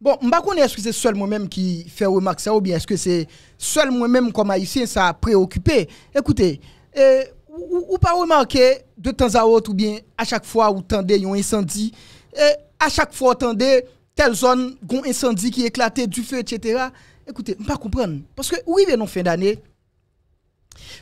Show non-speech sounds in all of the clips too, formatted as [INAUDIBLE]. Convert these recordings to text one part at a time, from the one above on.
Bon, je ne sais pas est-ce que c'est seul moi-même qui fait remarque ça ou bien est-ce que c'est seul moi-même comme haïtien ça a préoccupé. Écoutez, e, ou, pas remarquer de temps à autre ou bien à chaque fois où tendez un incendie, e, à chaque fois tendez telle zone un incendie qui éclate du feu, etc. Écoutez, je ne pas comprendre. Parce que oui, mais non, fin d'année,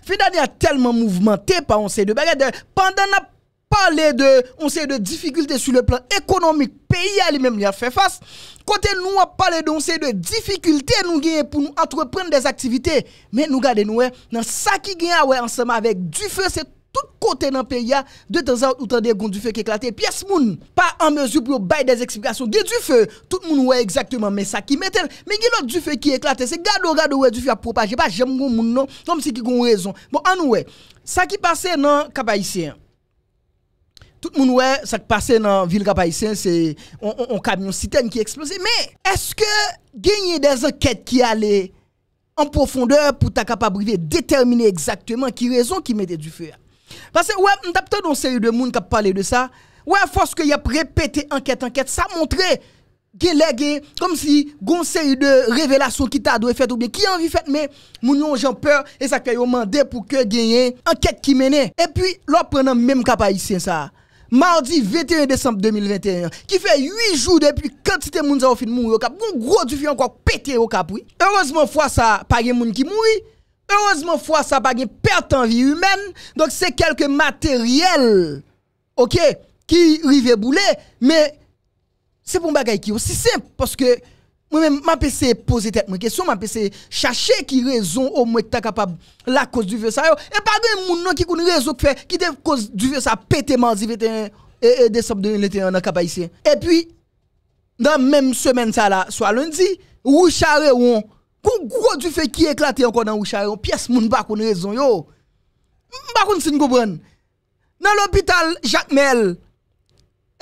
fin d'année a tellement mouvementé par on sait de bagarre. Pendant la pale de onseye de difikulte sou le plan ekonomik, peya li menm li a fe fas, kote nou a pale de onseye de difikulte nou genye pou nou antrepren des aktivite, men nou gade nou e, nan sa ki genye awe ansama avek, du fe se tout kote nan peya, de tenza ou tende goun du fe ki eklate, pi as moun, pa an mezu pou yo bay des eksplikasyon, de du fe, tout moun ou e exactement men sa ki metel, men gilot du fe ki eklate, se gado gado ou e du fe a propaje, pa jem moun moun non. nan, nan msi ki goun rezon, bon an nou e, sa ki pase nan kaba isyen, tout le monde ouais ça qui passait dans la ville de c'est un camion citerne qui explosé mais est-ce que gagner des enquêtes qui allaient en profondeur pour ta déterminer exactement qui raison qui mettait du feu parce que ouais on t'a une série de monde qui parlé de ça ouais force qu'il y a répété enquête enquête ça montrait comme si une série de révélation qui t'a fait ou bien qui envie fait mais moun gens peur et ça que yo mandé pour que gagner enquête qui menait et puis l'on prenant même cap ça mardi 21 décembre 2021, qui fait 8 jours depuis quand de monde a fin mourir, cap gon gros du fil encore pété au cap oui. Heureusement fois ça pas de monde qui mourit. Heureusement fois ça pas de perte en vie humaine. Donc c'est quelques matériels OK qui river bouler mais c'est pour un qui aussi simple parce que moi-même, je vais poser tête une question, je vais chercher qui raison au moins tu capable la cause du vieux ça. Et pas de monde qui connaît raison qui fait, qui cause du vieux ça pété mardi 21 et décembre 2021 dans le ici. Et puis, dans même semaine ça là, soit lundi, Richard Ron, gros du feu qui éclate encore dans Richard Ron, pièce moun pas connaît raison yo. pas connait si comprendre. Dans l'hôpital Jacques Mel,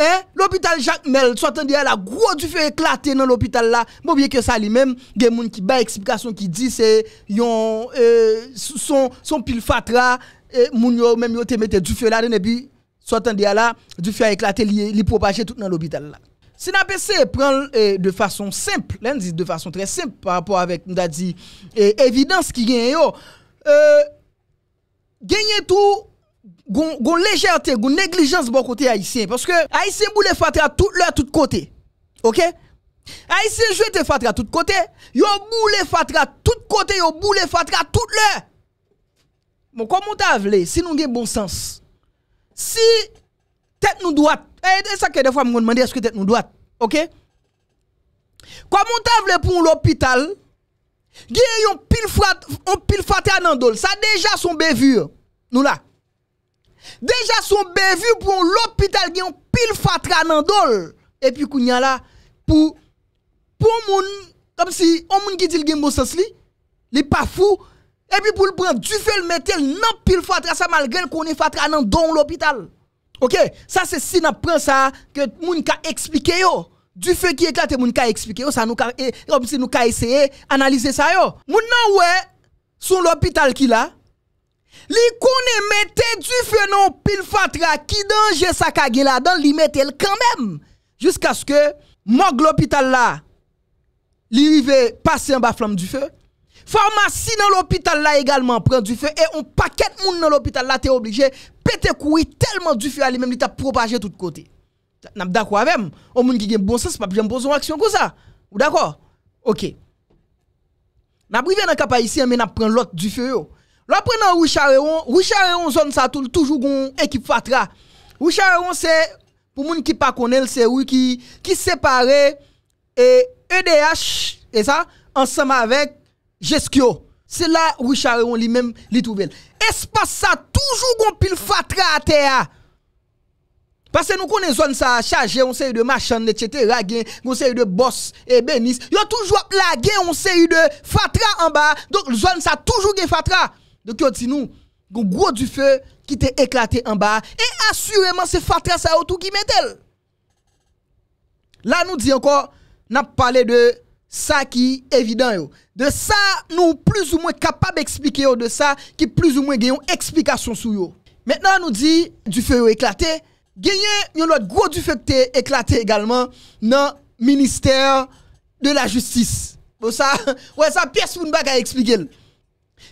Hein? l'hôpital Jacques Mel, soit en la gros du feu éclaté dans l'hôpital là. Bon, bien que ça lui-même, il y a des gens qui explication qui dit c'est yon, euh, son, son pile fatra, et euh, moun même yo te mette du feu là, et puis, soit en là, du feu a éclaté, il propage tout dans l'hôpital là. Si PC prend euh, de façon simple, l'un de façon très simple par rapport avec, nous dit, évidence qui gagne yo, gagne tout, gon, légèreté, gon négligence bon côté haïtien. Parce que haïtien boule fatra tout le tout côté. Ok? Haïtien jete fatra tout côté. Yo boule fatra tout côté, yo boule fatra tout le. Bon, comment t'as vle, si nous avons bon sens, si tête nous droite, et eh, ça que des fois, je demande est-ce que tête nous droite, ok? Comment t'as vle pour l'hôpital, il y a pile fatra dans dol. Ça déjà son bévure, nous là. Déjà son bevu pour l'hôpital qui ont pile fatra dans dol. Et puis kounya là pour pour mon comme si on monde qui dit le bon sens li, li pas fou et puis pour le prendre du feu le mettre dans pile fatra ça malgré qu'on est fatra dans l'hôpital. OK, ça c'est si n'a prend ça que moun ka expliquer yo. Du feu qui est là, ka expliquer yo ça nous eh, comme si nous ka essayer analyser ça yo. Moun nan ouais son l'hôpital qui là Li koune mette du feu non pile fatra qui danger sa kage la dan li mette le quand même jusqu'à ce que l'hôpital là li rive passer en bas flamme du feu. Pharmacie dans l'hôpital là également prend du feu et on paquet moun dans l'hôpital là te obligé péter couille tellement du feu à lui-même li t'a propagé tout côté. N'a d'accord avec moi Au moun qui gen bon sens pas bien besoin action comme ça. Ou d'accord OK. N'a privé dans cap haïtien mais n'a prend l'autre du feu l'on Richard Réon, Richard Réon zone ça toujours gon équipe Fatra. Richard c'est pour moun qui pas connaît c'est oui qui qui séparé et EDH et ça ensemble avec Jeskio. C'est là Richard Réon lui-même li trouvel. Espace ça toujours gon pile Fatra à terre. Parce que nous connaissons zone ça chargé on série de machines etc. gain on série de boss et bénis. a toujours plagué on série de fatra en bas. Donc zone ça toujours gain fatra. Donc, yo dit nous, un gros du feu qui t'est éclaté en bas. Et assurément, c'est Fatra ça tout qui met Là, nous dit encore, n'a parlé de ça qui est évident. De ça, nous plus ou moins capables d'expliquer de ça qui plus ou moins une explication sur yo. Maintenant, nous dit du feu éclaté. Gagné, yon l'autre gros du feu qui éclaté également dans le ministère de la justice. Pour ça, [LAUGHS] ouais, ça pièce pour nous expliquer.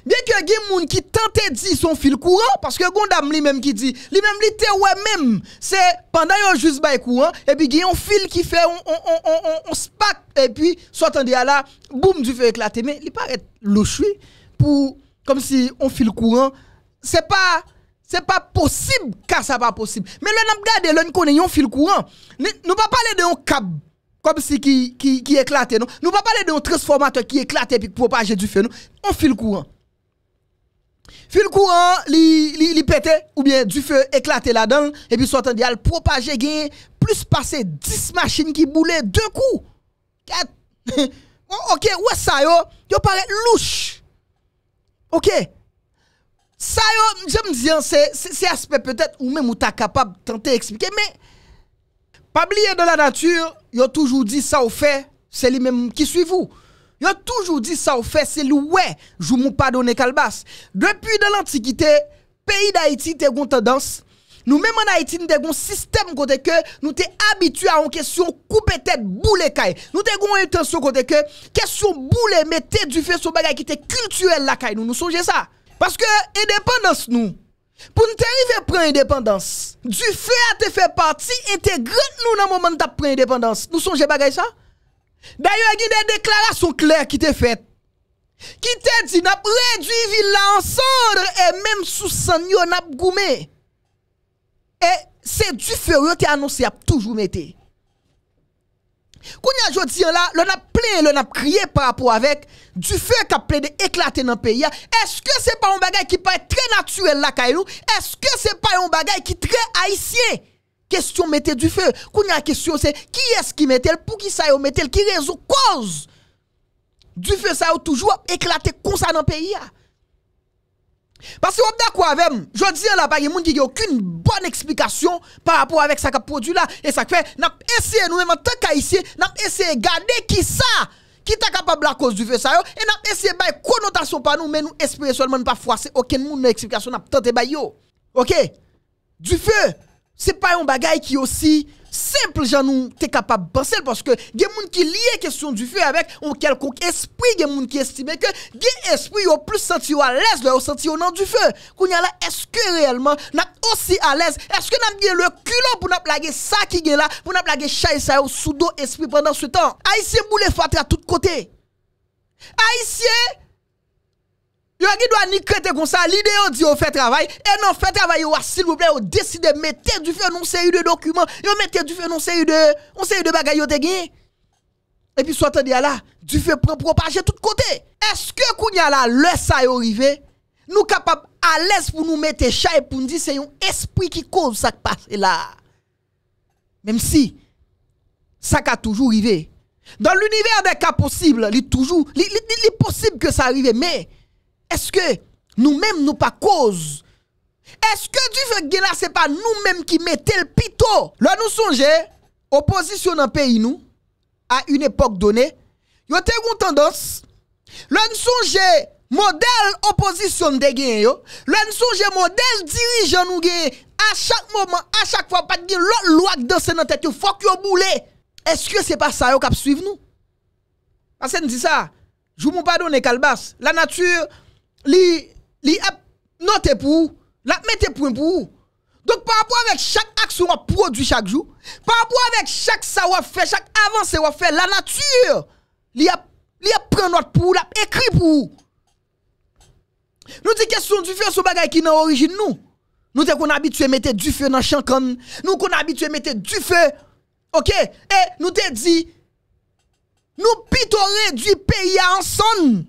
Bien que gen moun qui tente dit son fil courant parce que gondam lui même qui dit, lui même li te même, c'est pendant yon juste bay courant et puis gen fil qui fait on on on et puis soit à la, boum du feu éclaté. mais il paraît louche pour comme si on fil courant, c'est pas c'est pas possible car ça pas possible. Mais le n'a gardé, le connaît un fil courant. Nous pas parler de yon câble comme si qui qui qui éclate non. Nous pas parler de yon transformateur qui éclate et puis propage du feu nous On fil courant. Fil courant, li, li, ou bien du feu éclaté là-dedans, et puis sortant de propager gain, plus passer 10 machines qui boulaient deux coups. [LAUGHS] ok, ouais, ça yo, yo paraît louche. Ok. Ça yo, je me dis, c'est aspect peut-être, ou même ou t'as capable de tenter expliquer, mais, pas oublier dans la nature, yo toujours dit ça au fait, c'est lui-même qui suit vous. Yon toujou di sa ou fè, se lou wè, joun moun pa donè kalbass. Depi de l'antikite, peyi d'Haïti te goun tendans, nou mèm an Haïti te goun sistem kote kè, nou te abitou an kesyon koupe tèt boule kè. Nou te goun intensyon kote kè, kesyon boule metè du fè sou bagay ki te kiltuel la kè, nou nou sonjè sa. Paske, indépendans nou, pou nou te rive pren indépendans, du fè a te fè pati, integre nou nan momen ta pren indépendans. Nou sonjè bagay sa? D'ailleurs, il y a des déclarations claires qui été faites. Qui t'a dit, n'a réduit ville ensemble et même sous sang, n'a goumé. Et c'est du feu qui annoncé a toujours été. Quand y a jodi là, l'on a plein, l'on a crié par rapport avec du feu qui a plein d'éclater dans le pays. Est-ce que c'est pas un bagage qui paraît très naturel là, Est-ce que c'est pas un bagage qui est très haïtien? Kestyon mette du fe, kounye a kestyon se, ki es ki mette el pou ki sa yo mette el, ki rezo koz du fe sa yo toujou ap eklate konsa nan peyi ya. Pase wap da kwa avem, jwaz diyan la bagi moun gige okun bon eksplikasyon par rapport avek sa kap produ la, e sak fe, nap eseye nou menman tan ka isye, nap eseye gade ki sa, ki tan kap ap la koz du fe sa yo, e nap eseye bay konotasyon pa nou men nou espresyon man pa fwase, oken moun eksplikasyon nap tante bay yo. Ok, du fe! Se pa yon bagay ki osi sempil jan nou te kapab bansel porske gen moun ki liye kesyon du fe avek ou kelkonk espri gen moun ki estime ke gen espri yo plus senti yo alèz le yo senti yo nan du fe. Kounya la eske reyelman nat osi alèz eske nanm gen le kulon pou nanm lage saki gen la pou nanm lage chay sa yo sou do espri pandan sou tan. Aisyen mou le fati a tout kote. Aisyen Yo qui doit ni crêter comme ça, l'idée on dit on fait travail et non fait travail s'il vous plaît, on décide de mettre du feu non série de documents, on mettez du feu non une de on série de bagaille Et puis soit dit là, du feu prend propager tout côté. Est-ce que a là le ça est arrivé nous capables à l'aise pour nous mettre chat et pour nous dire c'est un esprit qui cause ça qui passe là. Même si ça a toujours arrivé. Dans l'univers des cas possibles, il est toujours il est possible que ça arrive mais Eske nou mèm nou pa koz? Eske di vek gen la se pa nou mèm ki metel pito? Lè nou sonje, opozisyon an peyi nou, a yon epok donè, yon te yon tendos, lè nou sonje, model opozisyon de gen yo, lè nou sonje, model dirijan nou gen, a chak moman, a chak fwa pat gen, lò lwak dosè nan tèt yo, fok yo boule, eske se pa sa yo kap suiv nou? Asen di sa, jou mou pa donè kalbas, la natyur, li, li ap noté pour, la mette point pour. Donc par rapport avec chaque action qu'on produit chaque jour, par rapport avec chaque ça fait, chaque avancée qu'on fait, la nature, li a, li a pris note pour, la écrit pour. Nous disons question du feu, ce bagay qui nous origine nous. Nous te qu'on habitué à mettre du feu dans champ nous qu'on habitué à mettre du feu. OK Et nous te dit nous pitorer du pays en ensemble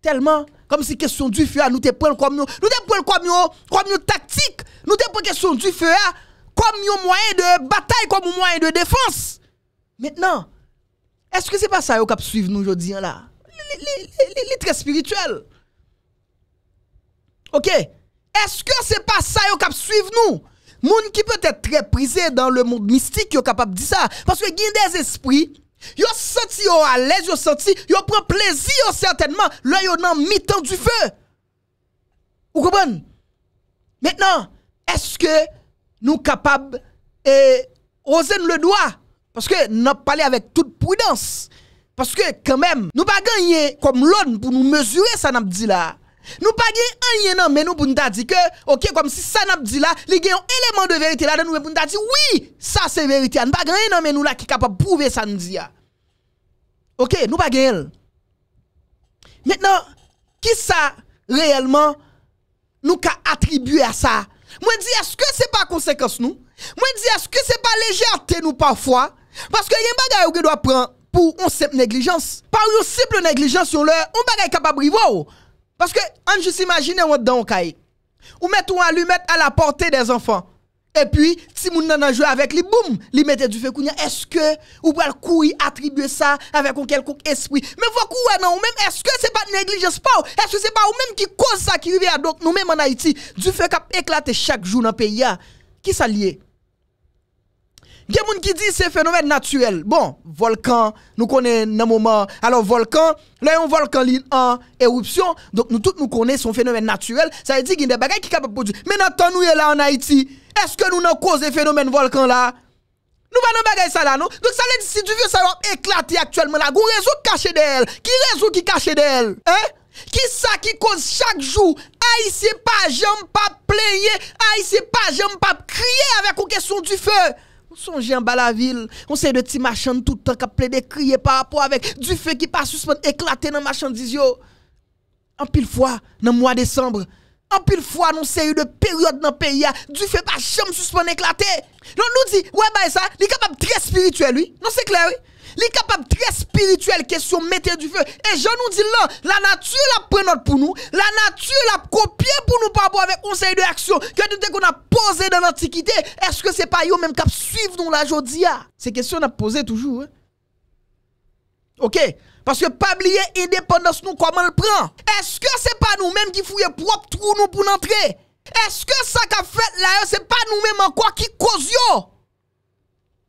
tellement comme si question du feu, nous te comme nous, nous te prenons comme nous, comme une tactique, nous te prenons question du feu, hein. comme un moyen de bataille, comme un moyen de défense. Maintenant, est-ce que c'est pas ça qui suivre nous aujourd'hui hein, là? est très spirituel. Ok? Est-ce que c'est pas ça qui suivre nous? Moun qui peut être très prisé dans le monde mystique, est capable de dire ça. Parce que y a des esprits Yo senti yo à l'aise, yo senti, yo prend plaisir certainement, là yo ont mi-temps du feu. Vous comprenez Maintenant, est-ce que nous capables et oser le doigt parce que nous parlé avec toute prudence parce que quand même nous pas gagner comme l'homme pour nous mesurer ça n'a dit là. Nous pas rien non mais nous pour nous dire que OK comme si ça n'a pas dit là, il y a un élément de vérité là nous pour nous dire oui, ça c'est vérité. Nous pas rien non mais nous là qui capable prouver ça nous dit. Ah. OK, nous pas rien. Maintenant, qui ça réellement nous qu'a attribué à ça Moi dis est-ce que c'est pas conséquence nous Moi dis est-ce que c'est pas légèreté nous parfois parce que y a un bagage que doit prendre pour une simple négligence. Par une simple négligence, sur le on bagage capable de Paske anjous imagine wè dan w kaye. Ou mèt ou an lui mèt a la porté des enfans. E pwi, ti moun nan anjou avèk li, boum, li mètè du fèk ou nyan. Eske non, ou bèl koui atribuè sa avèk ou kel kouk espri. Mè vò kouè nan ou mèm, eske se pa neglijè se pa ou? Eske se pa ou mèm ki koz sa ki yu vè adok nou mèm an Haiti? Du fèk ap eklate chak jou nan peya, ki sa liye? Il y a des gens qui disent c'est phénomène naturel. Bon, volcan, nous connaissons un moment. Alors, volcan, là, un volcan en éruption. Donc, nous tous nous connaissons son phénomène naturel. Ça veut dire qu'il y a des bagages qui sont capables de produire. Mais maintenant, nous là en Haïti, est-ce que nous avons causé phénomène volcan là? Nous pas bagaille ça là, non? Donc ça veut dire si tu veux ça va éclater actuellement là, gon réseau caché d'elle. Qui réseau qui caché d'elle? Hein? Qui ça qui cause chaque jour Haïtien pas jamais pas plaigner, Haïtien pas jamais pas crier avec une question du feu. On Songe en bas la ville, on sait de petits marchands tout le temps qui de crier par rapport avec du feu qui passe suspend éclaté dans disio. En pile fois, dans le mois décembre, en pile fois, nous eu de période dans le pays, du feu pas chambre suspend éclaté, Donc nous dit, ouais, bah ça, il est capable très spirituel, lui. Non, c'est clair, oui. Li capable très spirituel question mettre du feu. Et je nous dis là, la nature la prend notre pour nous, la nature la copie pour nous par rapport avec conseil de action que nous qu'on a posé dans l'antiquité. Est-ce que c'est pas eux même qui suivent nous la jodia ah? Ces questions on a posé toujours. Hein. OK parce que pas oublier indépendance nous comment le prend. Est-ce que c'est pas nous mêmes qui fouille propre trou nous pour entrer Est-ce que ça qu'a fait là c'est pas nous mêmes encore qui cause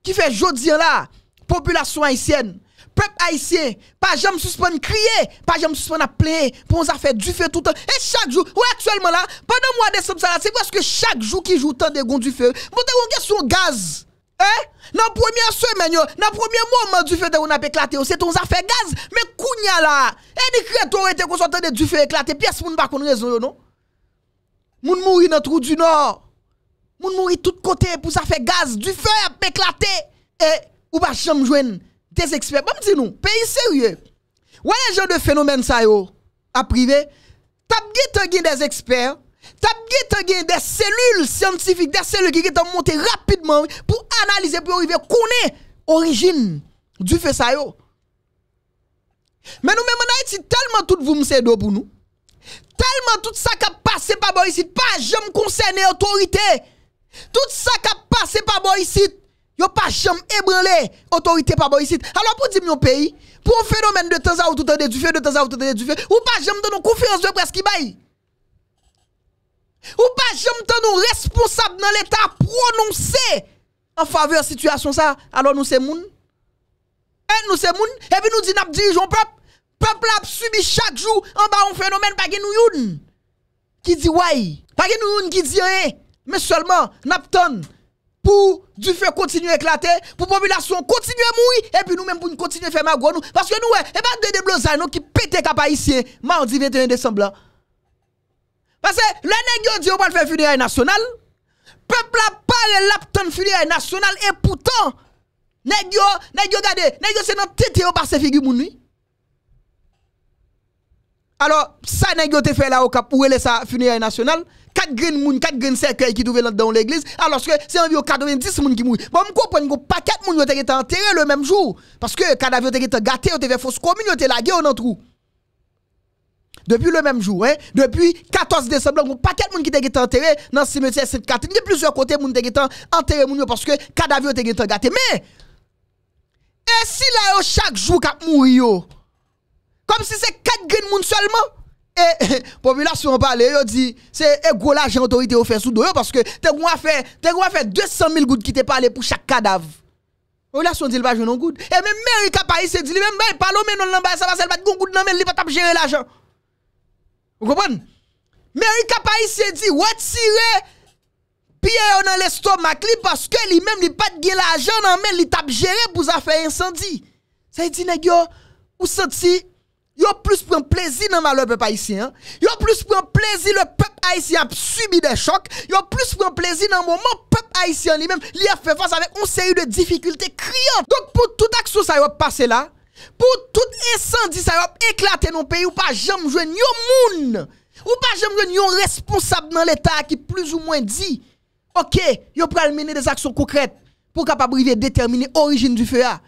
Qui fait Jodia là population haïtienne, peuple haïtien, pas jamais suspendre crier, pas jamais suspendre à pour nous faire du feu tout le temps. Et chaque jour, ou actuellement là, pendant mois de décembre, c'est parce que chaque jour qui joue tant de gon du feu, vous avez question gaz. Hein? Dans la première semaine, dans le premier moment du feu, on a éclaté, c'est ton affaire gaz, mais kounya là, et ni créton était qu'on faire du feu éclaté, pièce moun pas qu'on raison, non? Moun mouri dans le trou du nord, moun mouri tout côté pour ça faire gaz, du feu a éclaté, et ou pas exemple, joindre des experts. Bon, dis nous, pays sérieux. Ou les gens de phénomène ça yo, à privé, t'as des experts, t'as des cellules scientifiques, des cellules qui sont montées rapidement pour analyser, pour arriver à connaître l'origine du fait ça yo. Mais nous, même en Haïti, tellement tout vous me d'eau pour nous. Tellement tout ça qui a passé par bon ici, pas jamais concerné autorité. Tout ça qui a passé par bon ici, Yo pas jamais ébranlé autorité pas ici. Alors pour dire mon pays, pour un phénomène de temps à autre temps du feu, de temps à autre du feu, ou pas jamais dans nos conférence de presse qui baille. Ou pas jamais dans nos responsable dans l'État prononcé en faveur de situation ça. Alors nous c'est moun. Et eh, nous c'est moun. Et puis nous disons nous dirigeons peuple. Peuple a subi chaque jour en bas un phénomène pas nous Qui dit why? Pas nous qui dit rien. Mais seulement, n'abtonne pour du feu continuer à éclater, pour la population continuer à mourir, et puis nous-mêmes pour nous continuer à faire magro nous. Parce que nous, et pas de déblosailles nous qui pété cap haïtien, mardi 21 décembre. Parce que le nègre dit on va faire funérailles nationale. Peuple a parlé la funérailles nationales. et pourtant, nous, nègre, regardez, nègre c'est dans tête au figure moun. Alors, ça nègre te fait là au cap, où est ça funérailles nationales. 4 grains moun, 4 grains cercueil qui trouvé dans l'église, alors que c'est environ 90 moun qui mourent. Bon, je comprends 4 personnes moun ont été enterré le même jour parce que cadavre te été gâté, eu fait fausse commune, yo été lagué dans trou. Depuis le même jour, hein? depuis 14 décembre, a paquet moun qui qui été enterré dans le cimetière Sainte-Catherine. Il y a plusieurs côtés qui été enterré parce que cadavre ont été gâté. Mais, et si là, chaque jour, qu'a mourir, comme si c'est 4 grains de monde seulement, E, eh, eh, eh, popilasyon pale, yo di, se e gwo la jantorite yo fe sou do yo, paske te gwa fe, te gwa fe 200.000 gout ki te pale pou chak kadav. Popilasyon di l vajon non gout. E, men mèri kapayi se di, li men mèri palo men non nan baye sa basel bat gout gout nan men li pa tap jere la jant. Ou kompon? Mèri kapayi se di, wè ti re, piye yo nan le stomak li, paske li men li pat ge la jant nan men li tap jere pou zafè incendi. Se yi di, ne gyo, ou santi, Yo plus pren plaisir dans malheur peuple haïtien. Hein. Yo plus pren plaisir le peuple haïtien a subi des chocs. Yo plus pren plaisir dans moment peuple haïtien lui-même, li a fait face avec une série de difficultés criantes. Donc pour toute action ça a passé là, pour tout incendie ça a éclaté dans pays ou pas jamais joindre yon moun. Ou pas jamais joindre yon responsable dans l'état qui plus ou moins dit OK, yo pral mener des actions concrètes pour capable déterminer l'origine du feu hein.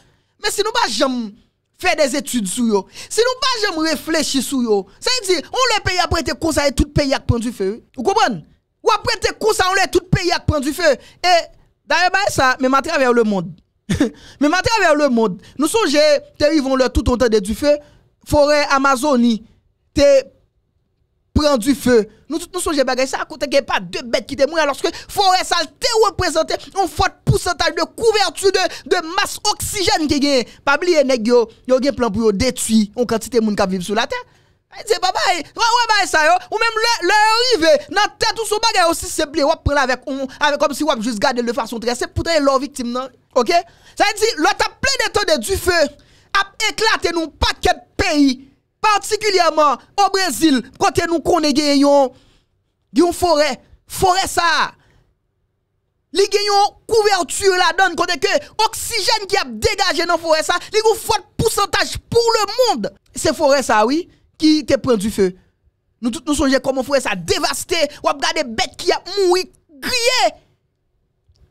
Mais si nous pas jamais fait des études sur yo. Si pas j'aime réfléchir réfléchir sur yo. ça veut dire on le après tes te konsa tout pays a du feu. Vous comprenez? Ou après te à on le tout pays à prendre du feu. Et, d'ailleurs, bah, ça sa, mais à le monde. [LAUGHS] mais à travers le monde. Nous songe te vivons le tout autant de du feu. Forêt, Amazonie, Te Pren du fe, nou tout nou sonje bagay, sa akoute gen pa de bet ki te moun ya lorske fore salte represente yon fote pousentaj de kouvertu de mas oksijen ki gen. Pa bli enek yo, yo gen plan pou yo detui yon kantite moun kap vib sou la ten. Ay di babay, wè wè bay sa yo, ou mèm lè yon rive nan ten tout son bagay osi se bli wap pren la vek on, avè kom si wap jous gade lè fason trese, pouten yon lò viktim nan, ok? Sa yon di, lò tap plen de ton de du fe, ap eklate nou paket peyi. Partikilyaman, ou Brezil, kote nou kone genyon genyon fore, fore sa li genyon kouvertur la don kote ke oksijen ki ap degaje nan fore sa li goun fwad pousantaj pou le moun Se fore sa, wii, ki te pren du fe Nou tout nou sonje koman fore sa devaste wap gade bet ki ap moui, griye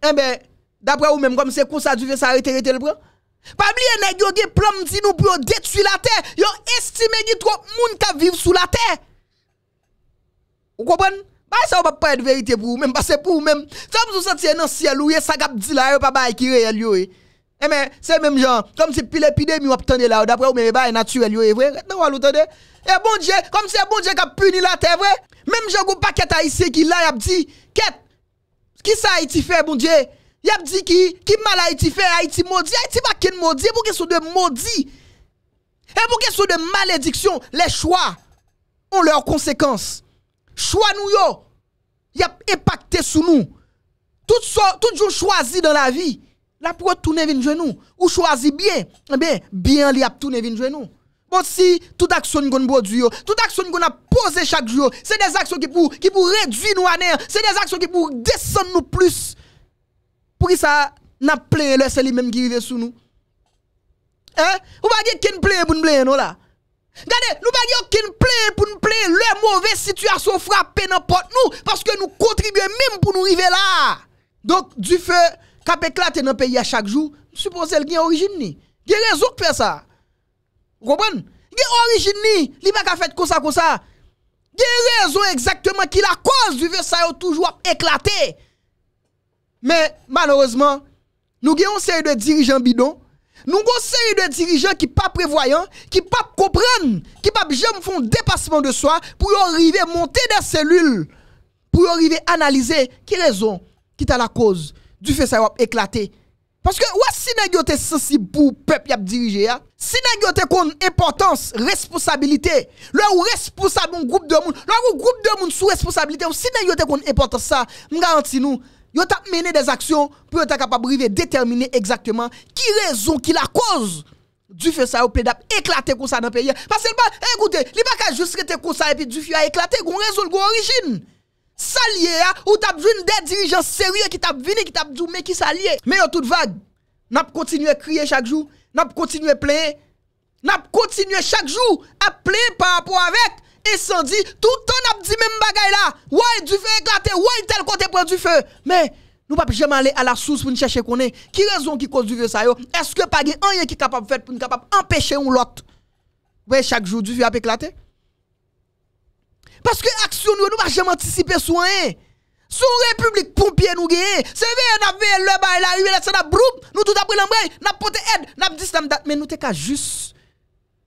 Enbe, eh dapre ou menm kome se kousa du fe sa rete rete le bre? Pabli e negyo ge plom ti nou pou yo det su la te, yo estime gi trop moun ka viv su la te. Ou koban? Bay sa ou pa pa et verite pou ou mem, ba se pou ou mem. Tam sou sa ti enan siel ou ye sa gap di la yo pa bay ki re el yo e. Eme, eh se menm jan, kom si pile pide mi wap tande la ou da pou yo mene bay e naturel yo e vwe. E eh bon dje, kom si e bon dje gap puni la te vwe. Menm jan kou pa ket a yise ki la yap di. Ket, ki sa iti fe bon dje? E, Y a dit qui qui mal Haïti fait Haïti maudit Haïti pas ken maudit e pour ce soit de maudit. Et pour question soit de malédiction, les choix ont leurs conséquences. Choix nous yo y a impacté sur nous. Tout so, toujours dans la vie, la pour tourner vinn genou ou choisi bien, eh bien bien li a tourner vinn genou. Bon si toute action qu'on produit, tout action qu'on a posé chaque jour, c'est des actions qui pour qui pour réduire nous à c'est des actions qui pour descendre nous plus. Pour ça, n'a plein le c'est lui-même qui rive sous nous. Hein? Ou pas dire ne plein pour nous plein non là. Regardez, nous pas dire ne plein pour nous plein le mauvaise situation frappe n'importe nous parce que nous contribuons même pour nous arriver là. Donc du feu qui éclate dans le pays à chaque jour, supposé qu'il y a origine ni. Il a raison de faire ça. Vous comprenez? Il y a origine ni, il pas fait comme ça comme ça. Il a raison exactement qui la cause du feu ça toujours éclaté. Mais malheureusement, nous avons une série de dirigeants bidons. Nous avons une série de dirigeants qui ne sont pas prévoyants, qui pas comprennent, qui ne jamais font dépassement de soi pour arriver à monter des cellules, pour arriver à analyser qui raison, qui est la cause du fait que ça a éclaté. Parce que si nous été sensible pour le peuple qui a dirigé, hein, si nous avons importance, responsabilité, là responsable un groupe de monde, groupe de monde sous responsabilité, si nous avons importance, ça, nous garantissons Yo tap mene des aksyon pou yo tap kapabrive determine ekzakteman ki rezon ki la koz. Dufi sa yo ple dap eklate kon sa nan peye. Pase lba, e goute, li baka just rete kon sa epi Dufi a eklate kon rezon kon orijin. Salye ya, ou tap joun de dirijan serye ki tap vini, ki tap joun meki salye. Me yo tout vague, nap kontinuye kriye chak jou, nap kontinuye pleye, nap kontinuye chak jou ap pleye par rapport avek. et incendie, tout le temps dit même bagaille là. Ouais, du feu éclaté, ouai tel côté prend du feu. Mais nous ne pas jamais aller à la source pour nous chercher qu'on est. Qui raison qui cause du feu ça Est-ce que pas rien qui est capable de faire pour nous capable empêcher un l'autre Ouais, chaque jour du feu a éclaté. Parce que action nous ne pas jamais anticiper sur rien. Son république pompiers nous gagnent. C'est vrai, nous avons vu le bail, la rue, ça n'a broup. Nous tout après l'embray, nous avons porté aide, nous avons dit ça, mais nous t'es qu'à juste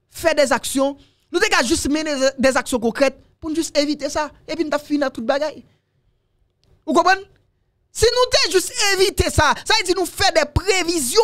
faire des actions nous devons juste mener des actions concrètes pour juste éviter ça. Et puis nous devons finir le bagaille. Vous comprenez Si nous devons juste éviter ça, ça veut dire nous faire des prévisions.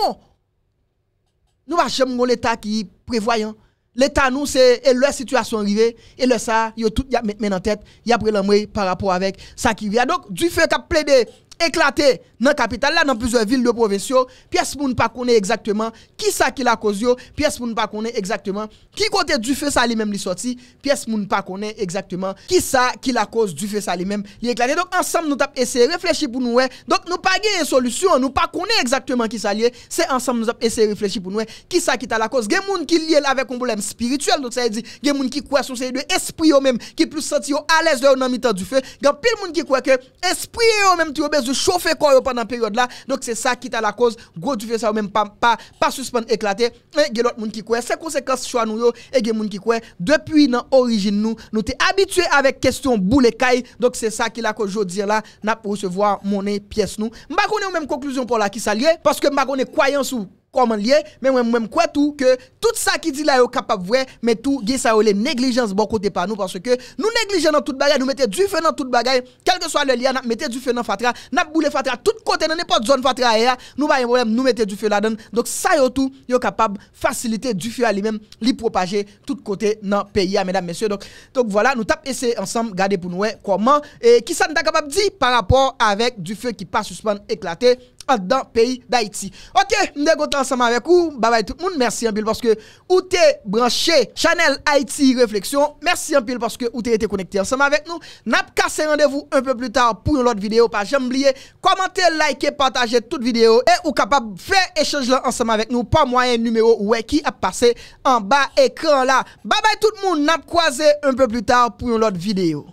Nous ne l'État qui est prévoyant. L'État, nous, c'est leur situation arrivée. Et le ça, a tout mis en tête. y a pris par rapport avec ça qui vient. Donc, du fait plein de éclaté dans la capitale, là, dans plusieurs villes de province, Pièce pour ne pas connaître exactement qui ça qui la cause, pièce pour ne pas connaître exactement qui côté du feu ça lui-même li sorti, pièce pour ne pas connaître exactement qui ça qui la cause du feu ça lui-même li éclaté. Donc, ensemble, nous avons essayé de réfléchir pour nous. Donc, nous pas une solution, nous pas connaître exactement qui ça lié. C'est ensemble, nous avons essayé de réfléchir pour nous. Qui ça qui t'a la cause? Il y a qui lié avec un problème spirituel, donc ça il y a des qui croient sur ces deux esprits eux-mêmes, qui plus senti à l'aise dans le du feu. Il y a qui croient que esprit eux même tu besoin chauffer corps pendant période là. Donc c'est ça qui est à la cause. Gros du fait ça même pas pas pas suspendre éclater. Et il y a l'autre monde qui croit. C'est conséquence choix nous et il y a monde qui croit depuis dans origine nous nous t'es habitué avec question boule caille. Donc c'est ça qui la cause aujourd'hui là n'a pour recevoir monnaie pièce nous. M'a connait même conclusion pour la qui s'allie parce que m'a connait croyance comment lié mais moi même quoi tout que tout ça qui dit là est capable vrai mais tout ça les négligence bon côté par nous parce que nous négligeons dans toute bagarre nous mettez du feu dans toute bagaille quel que soit le lien nous mettez du feu dans fatra n'a boule fatra tout côté dans n'importe zone fatra eh, ah, nous pas nous mettez du feu là-dedans donc ça est, tout yo capable faciliter du feu à lui-même lui propager tout côté dans pays ah, mesdames messieurs donc donc voilà nous tape essayer ensemble garder pour nous comment et qui ça capable dit par rapport avec du feu qui passe, suspend éclater dans le pays d'Haïti. Ok, nous sommes ensemble avec vous. Bye bye tout le monde. Merci un pile parce que vous êtes branché Chanel Haïti Réflexion. Merci un pile parce que vous été connecté ensemble avec nous. N'a pas rendez-vous un peu plus tard pour une autre vidéo. Pas jamais oublier. Commenter, liker, partager toute vidéo et ou capable de faire échange là ensemble avec nous. Pas moyen numéro ouais qui a passé en bas écran là. Bye bye tout le monde. N'a pas croisé un peu plus tard pour une autre vidéo.